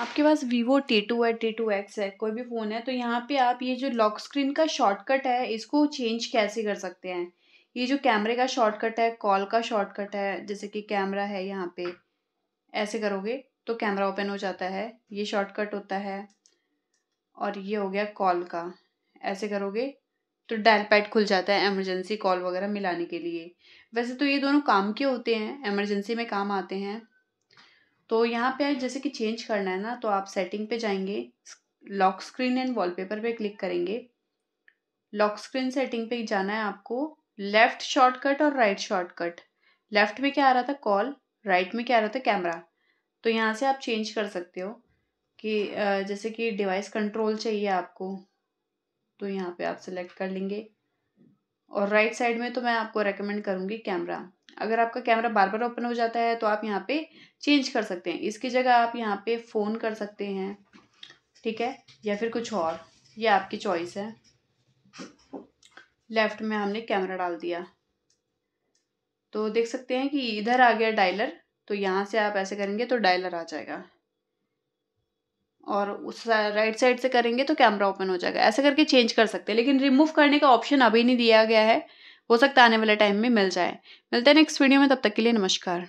आपके पास Vivo T two है टी टू एक्स है कोई भी फ़ोन है तो यहाँ पे आप ये जो लॉक स्क्रीन का शॉर्टकट है इसको चेंज कैसे कर सकते हैं ये जो कैमरे का शॉर्टकट है कॉल का शॉर्टकट है जैसे कि कैमरा है यहाँ पे ऐसे करोगे तो कैमरा ओपन हो जाता है ये शॉर्टकट होता है और ये हो गया कॉल का ऐसे करोगे तो डायल पैड खुल जाता है एमरजेंसी कॉल वगैरह मिलाने के लिए वैसे तो ये दोनों काम के होते हैं एमरजेंसी में काम आते हैं तो यहाँ पे जैसे कि चेंज करना है ना तो आप सेटिंग पे जाएंगे लॉक स्क्रीन एंड वॉलपेपर पे क्लिक करेंगे लॉक स्क्रीन सेटिंग पे जाना है आपको लेफ्ट शॉर्टकट और राइट शॉर्टकट लेफ्ट में क्या आ रहा था कॉल राइट में क्या आ रहा था कैमरा तो यहाँ से आप चेंज कर सकते हो कि जैसे कि डिवाइस कंट्रोल चाहिए आपको तो यहाँ पे आप सिलेक्ट कर लेंगे और राइट साइड में तो मैं आपको रेकमेंड करूँगी कैमरा अगर आपका कैमरा बार बार ओपन हो जाता है तो आप यहाँ पे चेंज कर सकते हैं इसकी जगह आप यहाँ पे फ़ोन कर सकते हैं ठीक है या फिर कुछ और ये आपकी चॉइस है लेफ़्ट में हमने कैमरा डाल दिया तो देख सकते हैं कि इधर आ गया डायलर तो यहाँ से आप ऐसे करेंगे तो डायलर आ जाएगा और उस राइट साइड से करेंगे तो कैमरा ओपन हो जाएगा ऐसा करके चेंज कर सकते हैं लेकिन रिमूव करने का ऑप्शन अभी नहीं दिया गया है हो सकता है आने वाले टाइम में मिल जाए मिलते हैं नेक्स्ट वीडियो में तब तक के लिए नमस्कार